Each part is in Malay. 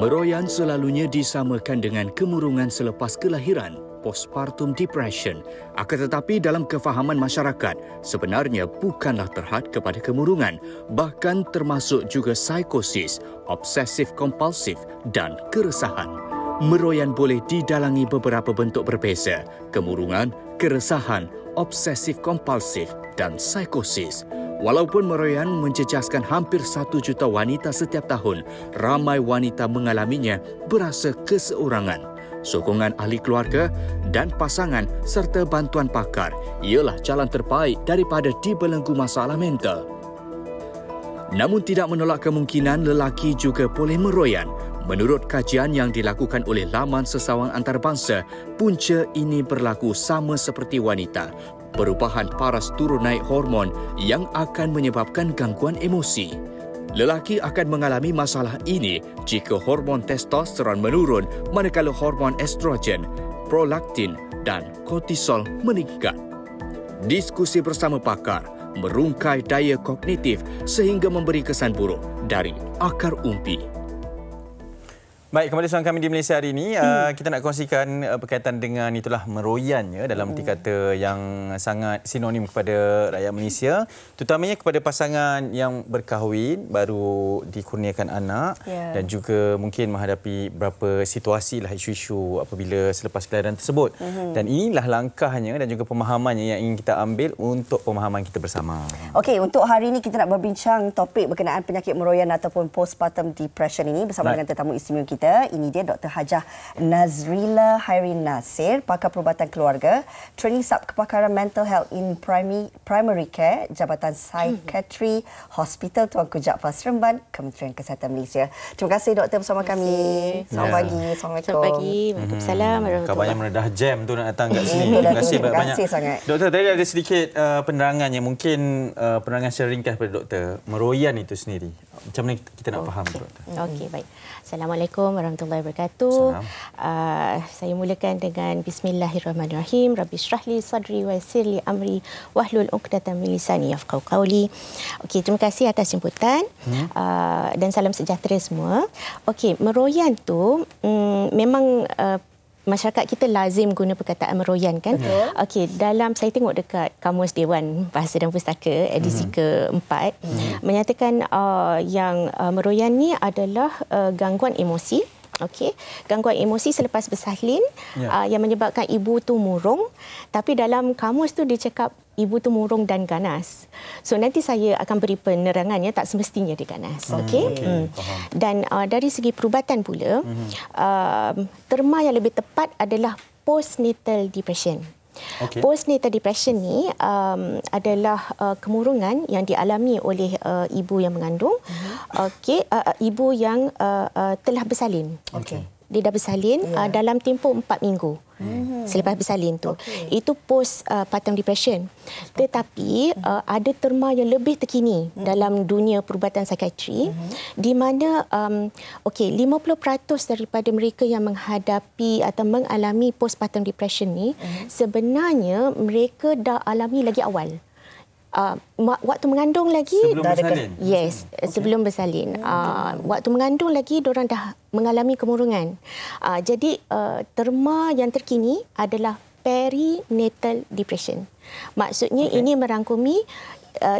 Meroyan selalunya disamakan dengan kemurungan selepas kelahiran, postpartum depression. Akan tetapi dalam kefahaman masyarakat, sebenarnya bukanlah terhad kepada kemurungan, bahkan termasuk juga psikosis, obsesif kompulsif dan keresahan. Meroyan boleh didalangi beberapa bentuk berbeza, kemurungan, keresahan, obsesif kompulsif dan psikosis. Walaupun meroyan mencecaskan hampir satu juta wanita setiap tahun, ramai wanita mengalaminya berasa keseorangan. Sokongan ahli keluarga dan pasangan serta bantuan pakar ialah jalan terbaik daripada dibelenggu masalah mental. Namun tidak menolak kemungkinan lelaki juga boleh meroyan. Menurut kajian yang dilakukan oleh laman sesawang antarabangsa, punca ini berlaku sama seperti wanita perubahan paras turun naik hormon yang akan menyebabkan gangguan emosi. Lelaki akan mengalami masalah ini jika hormon testosteron menurun manakala hormon estrogen, prolaktin dan kortisol meningkat. Diskusi bersama pakar merungkai daya kognitif sehingga memberi kesan buruk dari akar umpi. Baik, kembali soalan kami di Malaysia hari ini. Hmm. Uh, kita nak kongsikan uh, berkaitan dengan itulah meroyannya dalam hmm. kata yang sangat sinonim kepada rakyat Malaysia. Terutamanya kepada pasangan yang berkahwin, baru dikurniakan anak yeah. dan juga mungkin menghadapi beberapa situasi lah isu-isu apabila selepas kelahiran tersebut. Hmm. Dan inilah langkahnya dan juga pemahamannya yang ingin kita ambil untuk pemahaman kita bersama. Okey, untuk hari ini kita nak berbincang topik berkenaan penyakit meroyan ataupun postpartum depression ini bersama right. dengan tetamu istimewa kita kita. Ini dia Dr. Hajah Nazrila Hairin Nasir, pakar perubatan keluarga, training sub kepakaran mental health in primary primary care, Jabatan Psychiatry hmm. Hospital Tuanku Jaafar Seremban, Kementerian Kesihatan Malaysia. Terima kasih doktor bersama kasih. kami. Selamat ya. pagi. Selamat pagi. Waalaikumsalam. Hmm. Kabarnya mana dah jam tu nak datang kat sini. Terima kasih banyak. Terima kasih sangat. Doktor, tadi ada sedikit uh, penerangan yang mungkin uh, penerangan secara ringkas pada doktor. Meroyan itu sendiri. Macam mana kita nak oh, okay. doktor? Okey, baik. Assalamualaikum. Assalamualaikum warahmatullahi wabarakatuh. Uh, saya mulakan dengan bismillahirrahmanirrahim. Rabbi syrahli sadri wa yassirli amri wahlul 'uqdatam min lisani yafqahu qawli. Okey, terima kasih atas jemputan. Hmm. Uh, dan salam sejahtera semua. Okay, meroyan tu um, memang uh, masyarakat kita lazim guna perkataan meroyan kan. Yeah. Okey, dalam saya tengok dekat Kamus Dewan Bahasa dan Pustaka edisi mm. keempat mm. menyatakan uh, yang uh, meroyan ni adalah uh, gangguan emosi mm. Okey, gangguan emosi selepas bersalin ya. uh, yang menyebabkan ibu tu murung, tapi dalam kamus tu dicakap ibu tu murung dan ganas. So nanti saya akan beri penerangan ya tak semestinya dia ganas. Hmm, okey. Okay. Hmm. Dan uh, dari segi perubatan pula, uh, terma yang lebih tepat adalah postnatal depression. Okay. Postnatal depression ni um, adalah uh, kemurungan yang dialami oleh uh, ibu yang mengandung. Mm-hmm. Okey, uh, uh, ibu yang uh, uh, telah bersalin. Okey. Dia dah bersalin yeah. uh, ya. dalam tempoh 4 minggu. Mm-hmm. selepas bersalin tu. Okay. Itu post uh, patung depression. Tetapi uh, ada terma yang lebih terkini hmm dalam dunia perubatan psikiatri hmm di mana um, okay, 50% daripada mereka yang menghadapi atau mengalami post patung depression ni hmm sebenarnya mereka dah alami lagi awal uh, waktu mengandung lagi sebelum dah bersalin. Dekat, yes, okay. sebelum eh, bersalin. Uh, waktu mengandung lagi orang dah mengalami kemurungan. Uh, jadi uh, terma yang terkini adalah perinatal depression. Maksudnya okay. ini merangkumi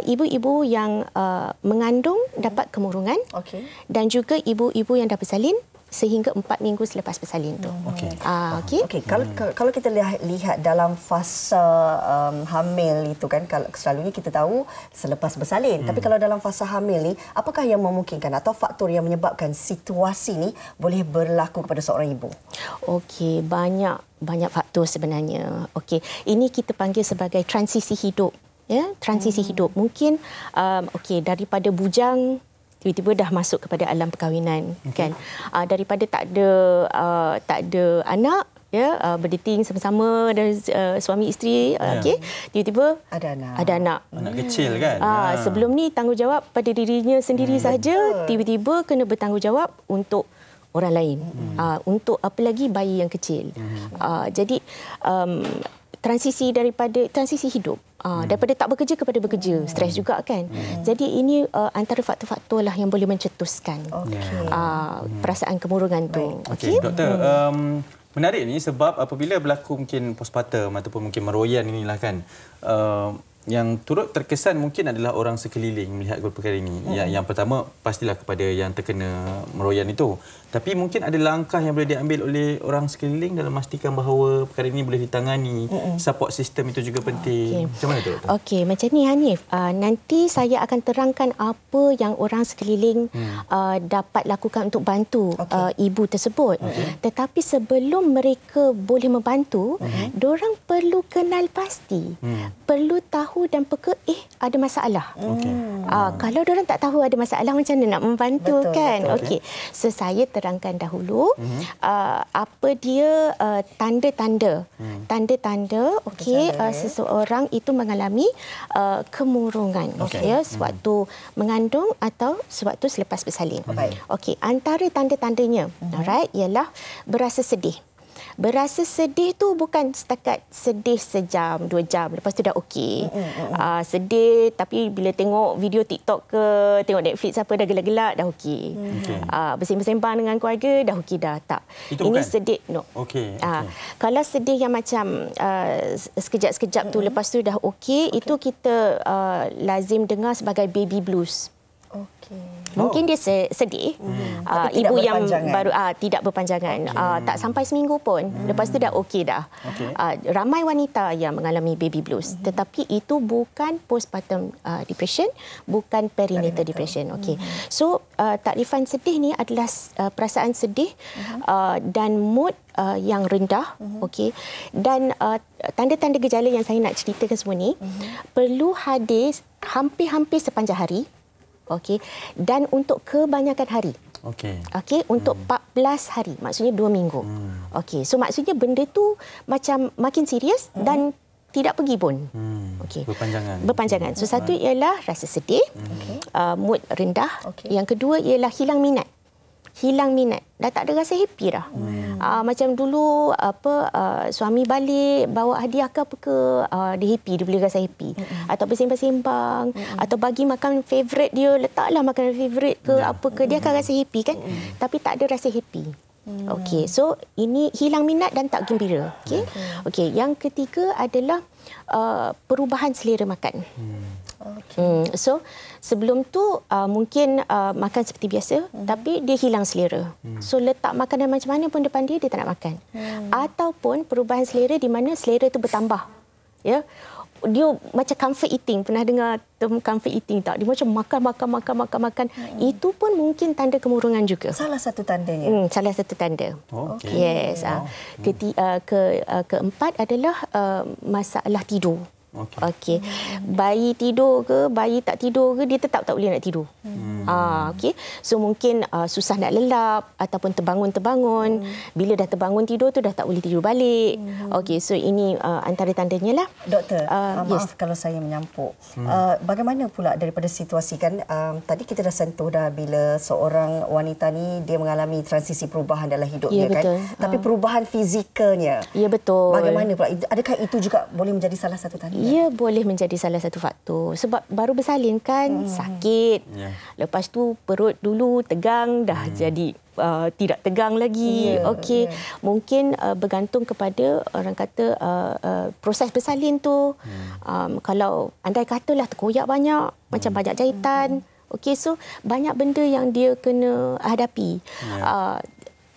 ibu-ibu uh, yang uh, mengandung dapat kemurungan okay. dan juga ibu-ibu yang dah bersalin sehingga empat minggu selepas bersalin tu. Oh, okey. Uh, okey. Okay. Kalau hmm. kalau kita lihat dalam fasa um, hamil itu kan kalau selalunya kita tahu selepas bersalin. Hmm. Tapi kalau dalam fasa hamil ni apakah yang memungkinkan atau faktor yang menyebabkan situasi ni boleh berlaku kepada seorang ibu? Okey, banyak banyak faktor sebenarnya. Okey. Ini kita panggil sebagai transisi hidup. Ya, transisi hmm. hidup. Mungkin um, okey daripada bujang tiba-tiba dah masuk kepada alam perkahwinan okay. Mhm. kan uh, daripada tak ada uh, tak ada anak ya uh, berdating sama-sama dan uh, suami isteri yeah. Ya. okey tiba-tiba ada anak ada anak anak kecil kan uh, yeah. sebelum ni tanggungjawab pada dirinya sendiri hmm. saja tiba-tiba kena bertanggungjawab untuk orang lain hmm. uh, untuk apa lagi bayi yang kecil hmm. uh, jadi um, transisi daripada transisi hidup uh, hmm. daripada tak bekerja kepada bekerja hmm. stres juga kan hmm. jadi ini uh, antara faktor-faktor lah yang boleh mencetuskan okay. uh, ah, hmm. perasaan kemurungan tu okey okay. doktor hmm. um, menarik ni sebab apabila berlaku mungkin postpartum ataupun mungkin meroyan ini lah kan uh, yang turut terkesan mungkin adalah orang sekeliling melihat perkara ini ya, hmm. yang yang pertama pastilah kepada yang terkena meroyan itu tapi mungkin ada langkah yang boleh diambil oleh orang sekeliling dalam memastikan bahawa perkara ini boleh ditangani. Mm-mm. Support system itu juga penting. Okay. Macam mana tu? Okey, macam ni Hanif. Uh, nanti saya akan terangkan apa yang orang sekeliling hmm. uh, dapat lakukan untuk bantu okay. uh, ah, ibu tersebut. Okay. Tetapi sebelum mereka boleh membantu, mm-hmm. diorang perlu kenal pasti. Hmm. Perlu tahu dan peka, eh ada masalah. Okay. Uh, kalau orang tak tahu ada masalah, macam mana nak membantu betul, kan? Okey, okay. so saya terangkan dahulu mm-hmm. uh, apa dia uh, tanda-tanda mm. tanda-tanda okey uh, seseorang itu mengalami uh, kemurungan okay. ya hmm. sewaktu mm-hmm. mengandung atau sewaktu selepas bersalin mm-hmm. okey antara tanda-tandanya mm-hmm. alright ialah berasa sedih mm berasa sedih tu bukan setakat sedih sejam dua jam lepas tu dah okey mm-hmm. uh, mm, mm. ah, sedih tapi bila tengok video TikTok ke tengok Netflix apa dah gelak-gelak dah okey mm-hmm. uh, ah, bersembang-sembang dengan keluarga dah okey dah tak Itu ini bukan? sedih no okey okay. uh, kalau sedih yang macam uh, sekejap-sekejap mm-hmm. tu mm, lepas tu dah okey okay. itu kita uh, lazim dengar sebagai baby blues Okay. Mungkin dia sedih hmm. uh, ibu yang baru uh, tidak berpanjangan okay. uh, ah, tak sampai seminggu pun hmm. lepas tu dah okey dah. Okay. Uh, ramai wanita yang mengalami baby blues hmm. tetapi itu bukan postpartum uh, depression, bukan perinatal, perinatal. depression. Okay, Hmm. So uh, taklifan sedih ni adalah uh, perasaan sedih hmm. uh, dan mood uh, yang rendah, hmm. okey. Dan uh, tanda-tanda gejala yang saya nak ceritakan semua ni hmm. perlu hadir hampir-hampir sepanjang hari. Okey. Dan untuk kebanyakan hari. Okey. Okey, untuk hmm. 14 hari, maksudnya 2 minggu. Hmm. Okey. So maksudnya benda tu macam makin serius hmm. dan tidak pergi pun. Hmm. Okey. Berpanjangan. Berpanjangan. So satu ialah rasa sedih. Okay. Hmm. Uh, mood rendah. Okay. Yang kedua ialah hilang minat. Hmm hilang minat dah tak ada rasa happy dah hmm. uh, macam dulu apa uh, suami balik bawa hadiah ke apa ke uh, dia happy dia boleh rasa happy hmm. atau bersembang-sembang hmm. atau bagi makan favorite dia letaklah makanan favorite ke hmm. apa ke dia akan rasa happy kan hmm. tapi tak ada rasa happy hmm. okey so ini hilang minat dan tak gembira okey okey yang ketiga adalah uh, perubahan selera makan hmm. Okay. Hmm. So sebelum tu uh, mungkin uh, makan seperti biasa hmm. tapi dia hilang selera. Hmm. So letak makanan macam mana pun depan dia dia tak nak makan. Hmm. Ataupun perubahan selera di mana selera itu bertambah. Ya. Yeah? Dia macam comfort eating. Pernah dengar term comfort eating tak? Dia macam makan makan makan makan makan. Hmm. Itu pun mungkin tanda kemurungan juga. Salah satu tanda ya. Hmm, salah satu tanda. Okay. Yes. Ah. Wow. Uh, ke, uh, ah, ke uh, keempat adalah uh, masalah tidur. Okey. Okay. Bayi tidur ke, bayi tak tidur ke, dia tetap tak boleh nak tidur. Hmm. Ah, hmm. okay. So mungkin uh, susah nak lelap ataupun terbangun-terbangun. Hmm. Bila dah terbangun tidur tu dah tak boleh tidur balik. Hmm. Okay, so ini uh, ah, antara tandanya lah. Doktor, uh, maaf yes. kalau saya menyampuk. Hmm. Uh, bagaimana pula daripada situasi kan, um, tadi kita dah sentuh dah bila seorang wanita ni dia mengalami transisi perubahan dalam hidupnya ya, kan? betul. kan. Tapi perubahan fizikalnya. Ya, betul. Bagaimana pula? Adakah itu juga boleh menjadi salah satu tanda? Ya, boleh menjadi salah satu faktor. Sebab baru bersalin kan, hmm. sakit. Ya. Lepas lepas tu perut dulu tegang dah hmm. jadi Uh, tidak tegang lagi. Yeah, ya. Okey, yeah. mungkin uh, bergantung kepada orang kata uh, uh, proses bersalin tu. Hmm. Um, kalau andai katalah terkoyak banyak, hmm. macam banyak jahitan. Hmm. Okey, so banyak benda yang dia kena hadapi. Yeah. Uh,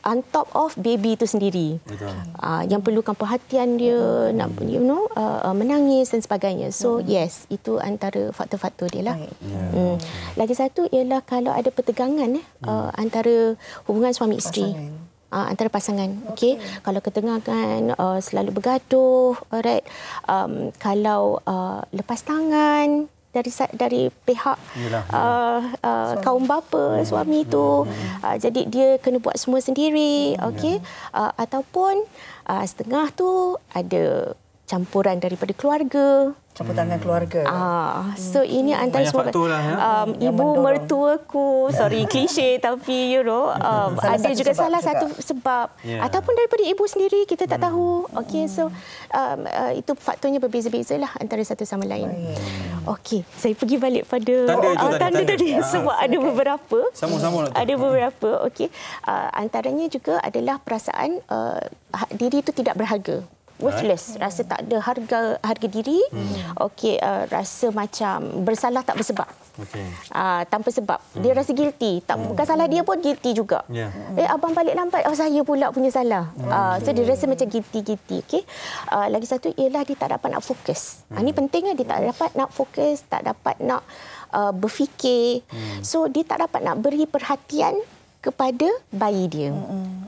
on top of baby itu sendiri. Betul. Uh, yang perlukan perhatian dia, hmm. nak you know, uh, menangis dan sebagainya. So hmm. yes, itu antara faktor-faktor dia lah. Yeah. Hmm. Lagi satu ialah kalau ada pertegangan eh hmm. uh, antara hubungan suami isteri. Uh, antara pasangan okey okay. kalau ketengahkan uh, selalu bergaduh right? um, kalau uh, lepas tangan dari dari pihak yalah, Uh, uh, kaum bapa hmm. suami itu hmm, hmm, hmm. uh, jadi dia kena buat semua sendiri hmm. okey ya. uh, ataupun uh, setengah tu ada campuran daripada keluarga campur tangan hmm. keluarga. Ah, hmm. so hmm. ini antara semua lah, ya? um, ibu mertuaku, sorry klise tapi you know um, ada juga sebab salah juga. satu sebab yeah. ataupun daripada ibu sendiri kita tak hmm. tahu. Okey, hmm. so um, uh, itu faktornya berbeza-bezalah antara satu sama lain. Okey, saya pergi balik pada tanda, uh, tanda, tanda, tanda. tadi semua ah, ada beberapa. Sama-sama. Ada hmm. beberapa. Okey, uh, ah, antaranya juga adalah perasaan uh, diri itu tidak berharga worthless right. rasa tak ada harga harga diri hmm. okey uh, rasa macam bersalah tak bersebab okay. uh, ah, tanpa sebab hmm. dia rasa guilty tak hmm. bukan salah dia pun guilty juga yeah. eh abang balik lambat oh saya pula punya salah okay. Hmm, uh, so dia rasa macam guilty guilty okey uh, lagi satu ialah dia tak dapat nak fokus ah, hmm. ini pentingnya dia tak dapat nak fokus tak dapat nak uh, berfikir hmm. so dia tak dapat nak beri perhatian kepada bayi dia. Mm-hmm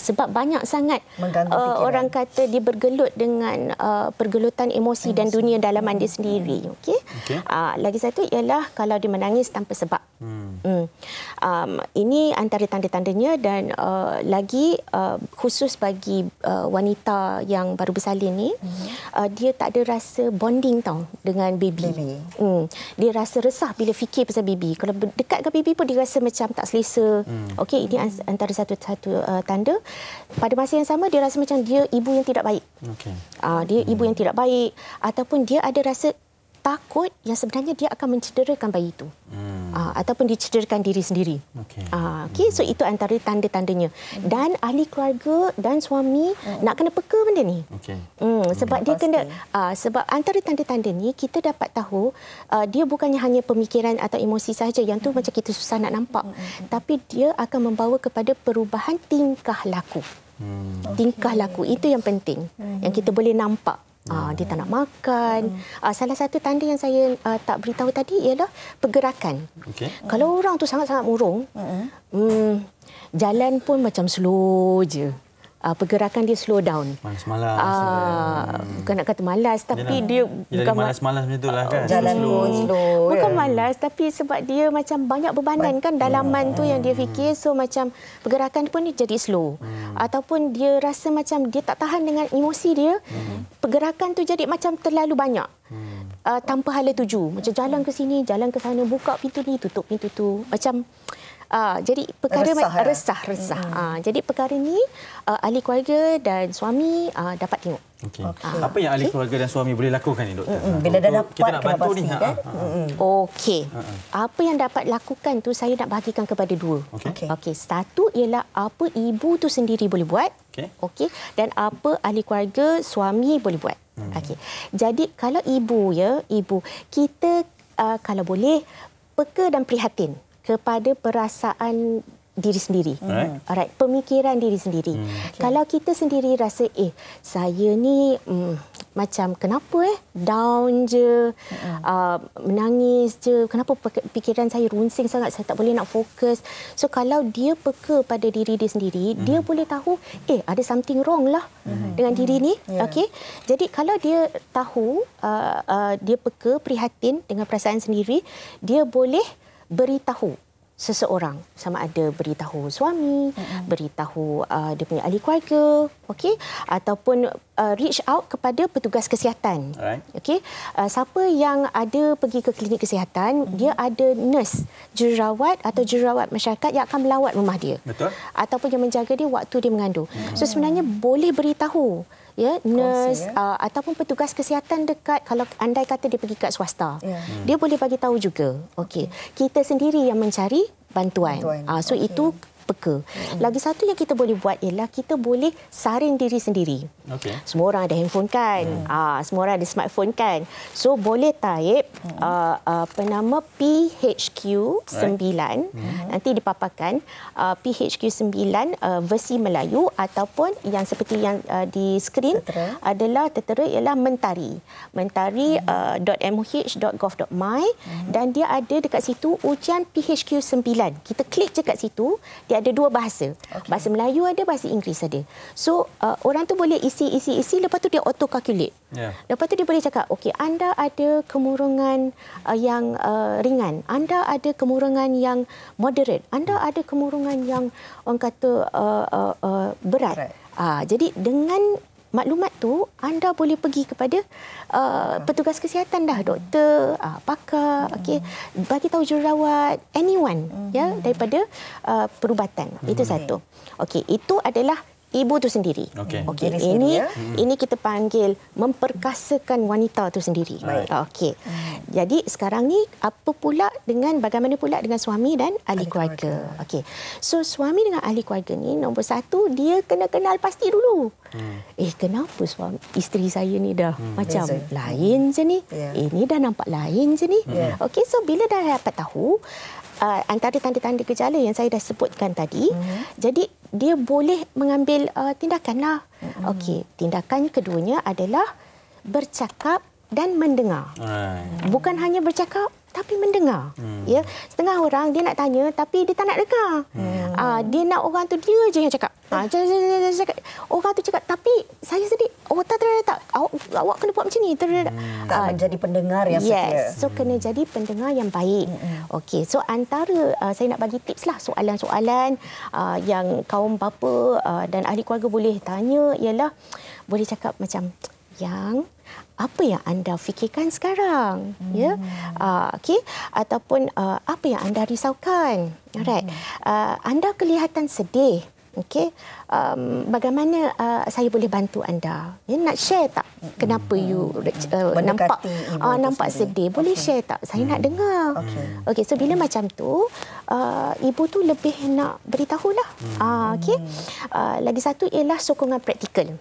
sebab banyak sangat uh, orang kata dia bergelut dengan uh, pergelutan emosi, emosi dan dunia dalaman dia sendiri hmm. okey okay. uh, ah, lagi satu ialah kalau dia menangis tanpa sebab hmm. um, um, ini antara tanda-tandanya dan uh, lagi uh, khusus bagi uh, wanita yang baru bersalin ni hmm. uh, dia tak ada rasa bonding tau dengan baby, baby. Um, dia rasa resah bila fikir pasal baby kalau dekat dengan baby pun dia rasa macam tak selesa hmm. okey ini antara satu satu uh, tanda Uh, pada masa yang sama dia rasa macam dia ibu yang tidak baik. Okay. Uh, ah, dia hmm. ibu yang tidak baik ataupun dia ada rasa takut yang sebenarnya dia akan mencederakan bayi itu. Hmm. Uh, ataupun dicederakan diri sendiri. Okey. Uh, ah, okay, so itu antara tanda-tandanya. Dan ahli keluarga dan suami hmm. nak kena peka benda ni. Okay. Hmm, hmm, sebab hmm. dia kena uh, sebab antara tanda-tanda ni kita dapat tahu uh, dia bukannya hanya pemikiran atau emosi saja yang tu hmm. macam kita susah nak nampak. Hmm, hmm, hmm. Tapi dia akan membawa kepada perubahan tingkah laku. Hmm. Tingkah okay. laku itu yang penting hmm. yang kita boleh nampak. Uh, dia tak nak makan. Uh, salah satu tanda yang saya uh, tak beritahu tadi ialah pergerakan. Okay. Kalau orang tu sangat-sangat murung, mm, jalan pun macam slow je uh, pergerakan dia slow down. Malas-malas. Uh, ah, hmm. Bukan nak kata malas, tapi Yalah. dia... Bukan Jadi malas-malas macam itulah kan? Jalan hmm, slow. slow. Bukan yeah. malas, tapi sebab dia macam banyak bebanan kan dalaman hmm. tu yang dia hmm. fikir. So macam pergerakan pun dia jadi slow. Hmm. Ataupun dia rasa macam dia tak tahan dengan emosi dia. Hmm. Pergerakan tu jadi macam terlalu banyak. Hmm. Uh, tanpa hala tuju. Macam jalan ke sini, jalan ke sana, buka pintu ni, tutup pintu tu. Macam... Uh, jadi perkara resah, ya? resah. resah. Hmm. Uh, jadi perkara ini uh, ah, ahli keluarga dan suami uh, dapat tengok. Okay. Okay. Apa yang ahli okay. keluarga dan suami boleh lakukan ni doktor? Mm-hmm. Bila dah dapat kita nak bantu pasti, ni. Ha, kan? Ha, ha, ha. Okey. Ha. Apa yang dapat lakukan tu saya nak bahagikan kepada dua. Okey. Okay. Okay. Satu ialah apa ibu tu sendiri boleh buat. Okey. Okay. Dan apa ahli keluarga suami boleh buat. Hmm. Okey. Jadi kalau ibu ya, ibu kita uh, kalau boleh peka dan prihatin kepada perasaan diri sendiri. Hmm. Alright, pemikiran diri sendiri. Hmm. Okay. Kalau kita sendiri rasa eh saya ni hmm, macam kenapa eh down je, hmm. uh, menangis je, kenapa fikiran saya runsing sangat, saya tak boleh nak fokus. So kalau dia peka pada diri dia sendiri, hmm. dia boleh tahu eh ada something wrong lah hmm. dengan hmm. diri ni. Hmm. Yeah. Okay. Jadi kalau dia tahu uh, uh, dia peka prihatin dengan perasaan sendiri, dia boleh beritahu seseorang sama ada beritahu suami, mm-hmm. beritahu uh, dia punya ahli keluarga, okey ataupun uh, reach out kepada petugas kesihatan. Okey. Uh, siapa yang ada pergi ke klinik kesihatan, mm-hmm. dia ada nurse, jururawat atau jururawat masyarakat yang akan melawat rumah dia. Betul. ataupun yang menjaga dia waktu dia mengandung. Mm-hmm. So sebenarnya boleh beritahu ya nurse ya? Uh, ataupun petugas kesihatan dekat kalau andai kata dia pergi kat swasta yeah. hmm. dia boleh bagi tahu juga okey okay. kita sendiri yang mencari bantuan, bantuan. Uh, so okay. itu peka. Mm. Lagi satu yang kita boleh buat ialah kita boleh saring diri sendiri. Okay. Semua orang ada handphone kan? Mm. Ah, semua orang ada smartphone kan? So boleh taip mm. ah, uh, ah, penama PHQ9 right. Mm. nanti dipaparkan ah, PHQ9 ah, versi Melayu ataupun yang seperti yang ah, di skrin tetera. adalah tetera ialah mentari. mentari mm. uh, mm. dan dia ada dekat situ ujian PHQ9. Kita klik je kat situ dia ada dua bahasa. Okay. Bahasa Melayu ada, bahasa Inggeris ada. So uh, orang tu boleh isi isi isi lepas tu dia auto calculate. Yeah. Lepas tu dia boleh cakap, okay anda ada kemurungan uh, yang uh, ringan, anda ada kemurungan yang moderate, anda ada kemurungan yang orang kata uh, uh, uh, berat. berat. Uh, jadi dengan maklumat tu anda boleh pergi kepada uh, ah. petugas kesihatan dah doktor uh, pakar hmm. okey bagi tahu jururawat anyone ya, hmm. ya daripada uh, perubatan hmm. itu satu okey itu adalah ibu tu sendiri. Okey. Okay. Okay. Ini ya? ini hmm. kita panggil memperkasakan wanita tu sendiri. Baik. Ah, okey. Hmm. Jadi sekarang ni apa pula dengan bagaimana pula dengan suami dan ahli keluarga? Okey. So suami dengan ahli keluarga ni nombor satu dia kena kenal pasti dulu. Hmm. Eh kenapa suami isteri saya ni dah hmm. macam Bisa. lain je ni? Yeah. Ini dah nampak lain je ni. Yeah. Okey, so bila dah dapat tahu Uh, antara tanda-tanda gejala yang saya dah sebutkan tadi, mm-hmm. jadi dia boleh mengambil uh, tindakan lah. Mm-hmm. Okey, tindakan keduanya adalah bercakap dan mendengar. Mm-hmm. Bukan hanya bercakap, tapi mendengar hmm. ya setengah orang dia nak tanya tapi dia tak nak dengar hmm. uh, dia nak orang tu dia je yang cakap ha ah. cakap orang tu cakap tapi saya sedih oh tak tak, tak. awak awak kena buat macam ni hmm. Ah, tak hmm. uh, jadi pendengar yang yes. setia so hmm. kena jadi pendengar yang baik hmm. hmm. okey so antara uh, saya nak bagi tips lah soalan-soalan uh, yang kaum bapa uh, dan ahli keluarga boleh tanya ialah boleh cakap macam yang apa yang anda fikirkan sekarang hmm ya uh, okey ataupun uh, apa yang anda risaukan alright hmm uh, anda kelihatan sedih okey um, bagaimana uh, saya boleh bantu anda ya nak share tak kenapa hmm you uh, nampak uh, nampak sedih boleh okay. share tak saya hmm nak dengar okey okay, so bila hmm macam tu uh, ibu tu lebih nak beritahulah mm-hmm. uh, okey uh, lagi satu ialah sokongan praktikal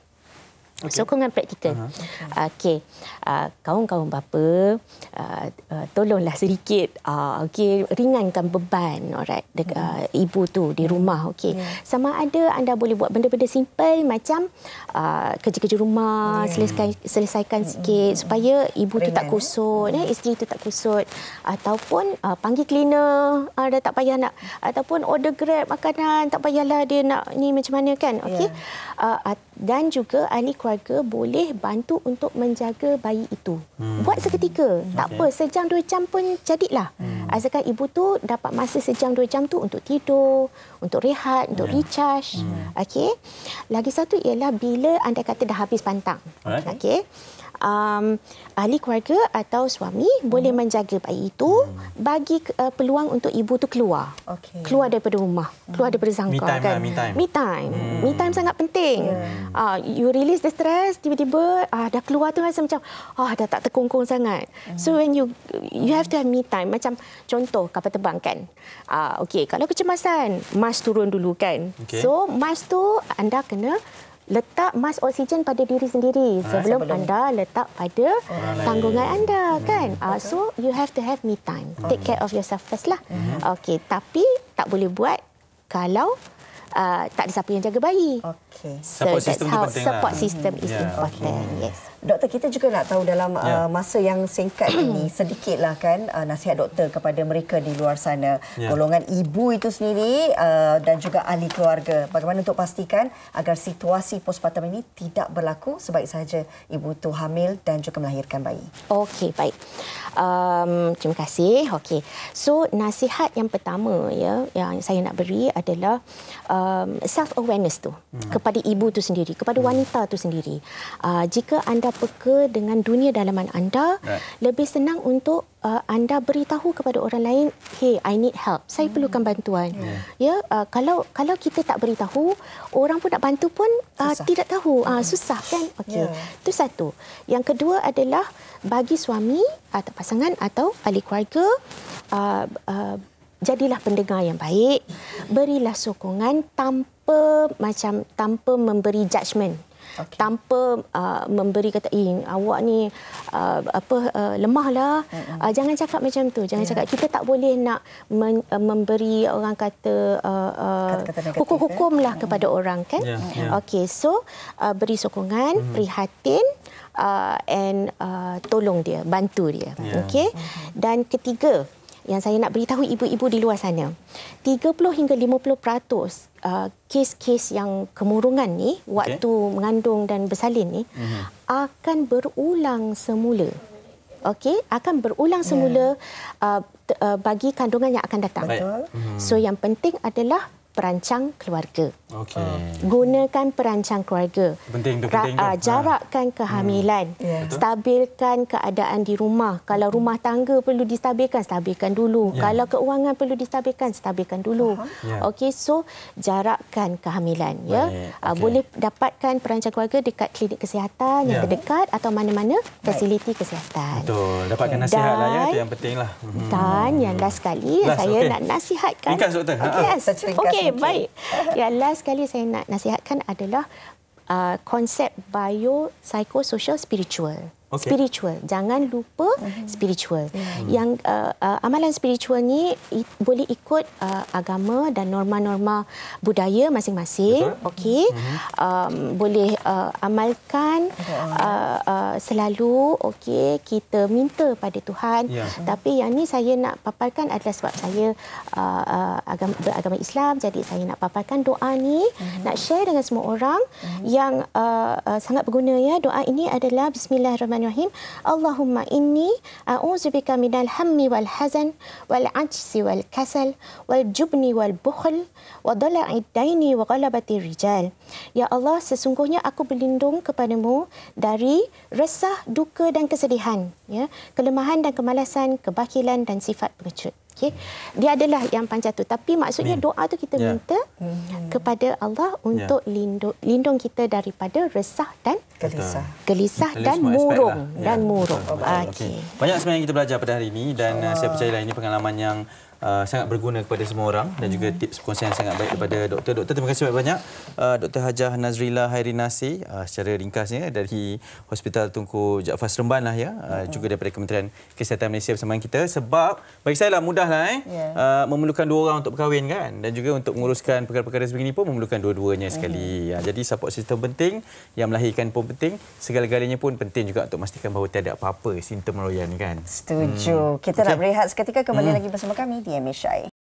Okay. Sokongan praktikal. Uh-huh. Ah, okey. Uh, ah, kaum-kaum bapa, uh, ah, uh, tolonglah sedikit uh, okey ringankan beban alright dekat hmm. uh, ibu tu di hmm. rumah okey. Yeah. Sama ada anda boleh buat benda-benda simple macam uh, kerja-kerja rumah, yeah. selesaikan selesaikan hmm. sikit supaya ibu Ringan. tu tak kusut, yeah. eh, isteri tu tak kusut ataupun uh, panggil cleaner, uh, dah tak payah nak ataupun order Grab makanan, tak payahlah dia nak ni macam mana kan. Okey. Yeah. Uh, dan juga ahli keluarga boleh bantu untuk menjaga bayi itu. Hmm. Buat seketika, tak okay. apa, sejam dua jam pun jadilah. Hmm. Asalkan ibu tu dapat masa sejam dua jam tu untuk tidur, untuk rehat, untuk ya. recharge. Hmm. Okey. Lagi satu ialah bila anda kata dah habis pantang. Okey. Okay um, ahli keluarga atau suami hmm. boleh menjaga bayi itu hmm. bagi uh, peluang untuk ibu tu keluar. Okay. Keluar daripada rumah, hmm. keluar daripada sangkar me lah, kan. me time. Me time. Hmm. Me time sangat penting. Yeah. Uh, you release the stress, tiba-tiba uh, dah keluar tu rasa macam ah uh, dah tak terkungkung sangat. Hmm. So when you you have to have me time macam contoh kapal terbang kan. uh, ah, okey, kalau kecemasan, mask turun dulu kan. Okay. So mask tu anda kena letak mas oksigen pada diri sendiri ha, sebelum anda letak pada Orang tanggungan lain. anda hmm. kan hmm. uh, so you have to have me time hmm. take care of yourself first lah hmm. okey tapi tak boleh buat kalau uh, tak ada siapa yang jaga bayi okay. Okay. Support so system penting. Lah. Support lah. system is yeah. important. Okay. Hmm. Yes. Doktor, kita juga nak tahu dalam uh, yeah. uh, masa yang singkat ini sedikitlah kan uh, nasihat doktor kepada mereka di luar sana, yeah. golongan ibu itu sendiri uh, dan juga ahli keluarga. Bagaimana untuk pastikan agar situasi postpartum ini tidak berlaku sebaik sahaja ibu itu hamil dan juga melahirkan bayi. Okey, baik. Um, terima kasih. Okey. So, nasihat yang pertama ya yang saya nak beri adalah um, self awareness tu. Hmm kepada ibu tu sendiri, kepada hmm. wanita tu sendiri. Uh, jika anda peka dengan dunia dalaman anda, right. lebih senang untuk uh, anda beritahu kepada orang lain, "Hey, I need help. Saya hmm. perlukan bantuan." Yeah. Ya, uh, kalau kalau kita tak beritahu, orang pun nak bantu pun uh, tidak tahu. Uh, susah kan? Okey. Itu satu. Yang kedua adalah bagi suami atau pasangan atau ahli keluarga uh, uh, jadilah pendengar yang baik berilah sokongan tanpa macam tanpa memberi judgement Okay. tanpa uh, memberi kata ing eh, awak ni uh, apa uh, lemahlah mm-hmm. uh, jangan cakap macam tu jangan yeah. cakap kita tak boleh nak men, uh, memberi orang kata uh, uh, hukumlah eh? Lah kepada mm-hmm. orang kan yeah. yeah. okey so uh, beri sokongan mm-hmm. prihatin uh, and uh, tolong dia bantu dia yeah. okey mm-hmm. dan ketiga yang saya nak beritahu ibu-ibu di luar sana. 30 hingga 50% peratus uh, kes-kes yang kemurungan ni waktu okay. mengandung dan bersalin ni mm-hmm. akan berulang semula. Okey, akan berulang ya. semula yeah. uh, uh, bagi kandungan yang akan datang. Betul. Mm-hmm. So yang penting adalah perancang keluarga. Okey. Ah. Gunakan perancang keluarga. Penting tu, penting tu. Ah, ah. Jarakkan kehamilan. Hmm. Yeah. Stabilkan keadaan di rumah. Kalau rumah tangga perlu distabilkan, stabilkan dulu. Yeah. Kalau keuangan perlu distabilkan, stabilkan dulu. Uh-huh. Yeah. Okey, so jarakkan kehamilan. Ya. Baik. ya. Okay. Boleh dapatkan perancang keluarga dekat klinik kesihatan yang ya. terdekat atau mana-mana Baik. fasiliti kesihatan. Betul. Dapatkan nasihat dan, ya. Itu yang penting lah. hmm. Dan hmm. yang last sekali last, saya okay. nak nasihatkan. Ingat, Okey, ha, ha. okay okay. baik. Ya, last sekali saya nak nasihatkan adalah uh, konsep biopsychosocial spiritual. Okay. spiritual jangan lupa mm-hmm. spiritual mm-hmm. yang uh, uh, amalan spiritual ni i- boleh ikut uh, agama dan norma-norma budaya masing-masing okey mm-hmm. um, boleh uh, amalkan uh, uh, selalu okey kita minta pada Tuhan yeah. tapi yang ni saya nak paparkan adalah sebab saya uh, uh agama beragama Islam jadi saya nak paparkan doa ni mm-hmm. nak share dengan semua orang mm-hmm. yang uh, uh, sangat berguna ya doa ini adalah bismillahirrahmanirrahim Bismillahirrahmanirrahim. Allahumma inni min al hammi wal hazan wal 'ajzi wal kasal wal jubni wal bukhl wa dhala'i daini wa ghalabati rijal. Ya Allah, sesungguhnya aku berlindung kepadamu dari resah, duka dan kesedihan, ya. Kelemahan dan kemalasan, kebakilan dan sifat pengecut. Okay. Dia adalah yang panjang tu. Tapi maksudnya yeah. doa tu kita yeah. minta mm-hmm. kepada Allah ya. untuk yeah. lindung, lindung kita daripada resah dan gelisah. Gelisah dan murung lah. dan ya. murung. Okey. Okay. Banyak sebenarnya yang kita belajar pada hari ini dan oh. saya percayalah ini pengalaman yang Uh, sangat berguna kepada semua orang dan juga hmm. tips konsen sangat baik kepada doktor. Doktor terima kasih banyak-banyak. Uh, Dr. Hajah Nazrila Hairinasi uh, secara ringkasnya dari Hospital Tunku Jaafar Seremban lah ya. Uh, hmm. juga daripada Kementerian Kesihatan Malaysia bersama kita sebab bagi saya lah mudah lah eh. Ya. Uh, memerlukan dua orang untuk berkahwin kan dan juga untuk menguruskan perkara-perkara sebegini pun memerlukan dua-duanya sekali. Hmm. Ya, jadi support sistem penting yang melahirkan pun penting segala-galanya pun penting juga untuk memastikan bahawa tiada apa-apa simptom royan kan. Setuju. Hmm. Kita okay. nak berehat seketika kembali hmm. lagi bersama kami. দিয়ে মেশাই